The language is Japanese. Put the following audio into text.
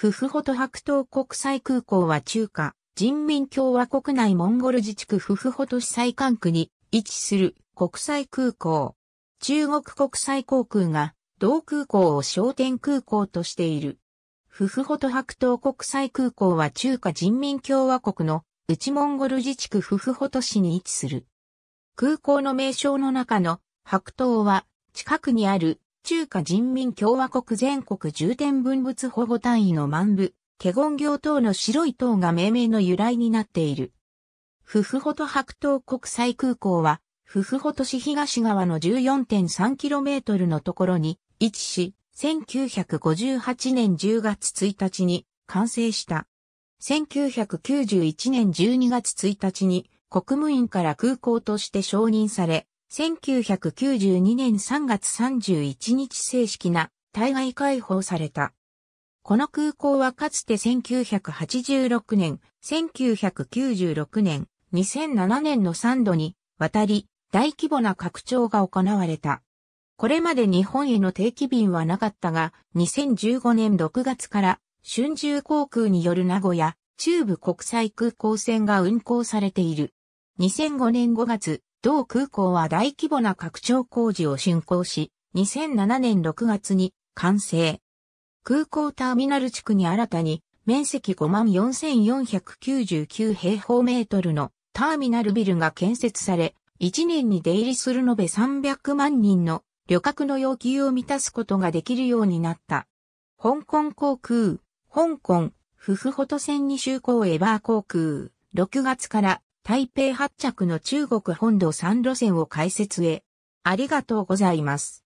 フフホト白桃国際空港は中華人民共和国内モンゴル自治区フフホト市西管区に位置する国際空港。中国国際航空が同空港を焦点空港としている。フフホト白桃国際空港は中華人民共和国の内モンゴル自治区フフホト市に位置する。空港の名称の中の白桃は近くにある中華人民共和国全国重点分物保護単位の万部、華厳行等の白い塔が命名の由来になっている。フフホト白島国際空港は、フフホト市東側の 14.3km のところに位置し、1958年10月1日に完成した。1991年12月1日に国務院から空港として承認され、1992年3月31日正式な対外開放された。この空港はかつて1986年、1996年、2007年の3度にわたり大規模な拡張が行われた。これまで日本への定期便はなかったが、2015年6月から春秋航空による名古屋中部国際空港線が運航されている。2005年5月、同空港は大規模な拡張工事を竣工し、2007年6月に完成。空港ターミナル地区に新たに面積54,499平方メートルのターミナルビルが建設され、1年に出入りする延べ300万人の旅客の要求を満たすことができるようになった。香港航空、香港、フフホト線に就航エバー航空、6月から台北発着の中国本土3路線を開設へ。ありがとうございます。